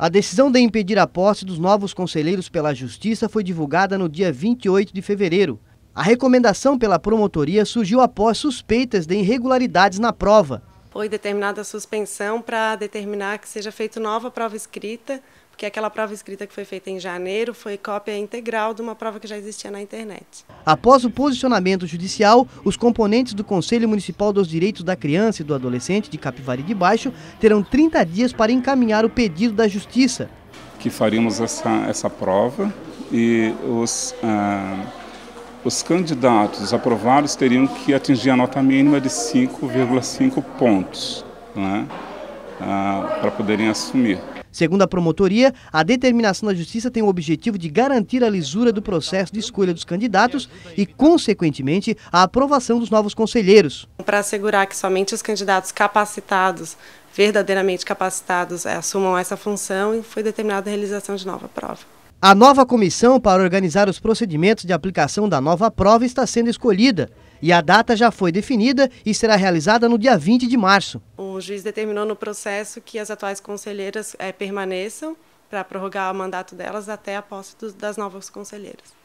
A decisão de impedir a posse dos novos conselheiros pela Justiça foi divulgada no dia 28 de fevereiro. A recomendação pela promotoria surgiu após suspeitas de irregularidades na prova foi determinada a suspensão para determinar que seja feita nova prova escrita, porque aquela prova escrita que foi feita em janeiro foi cópia integral de uma prova que já existia na internet. Após o posicionamento judicial, os componentes do Conselho Municipal dos Direitos da Criança e do Adolescente de Capivari de Baixo terão 30 dias para encaminhar o pedido da Justiça. Que faríamos essa, essa prova e os. Ah, os candidatos aprovados teriam que atingir a nota mínima de 5,5 pontos né, ah, para poderem assumir. Segundo a promotoria, a determinação da Justiça tem o objetivo de garantir a lisura do processo de escolha dos candidatos e, consequentemente, a aprovação dos novos conselheiros. Para assegurar que somente os candidatos capacitados, verdadeiramente capacitados, eh, assumam essa função, foi determinada a realização de nova prova. A nova comissão para organizar os procedimentos de aplicação da nova prova está sendo escolhida e a data já foi definida e será realizada no dia 20 de março. O juiz determinou no processo que as atuais conselheiras é, permaneçam para prorrogar o mandato delas até a posse dos, das novas conselheiras.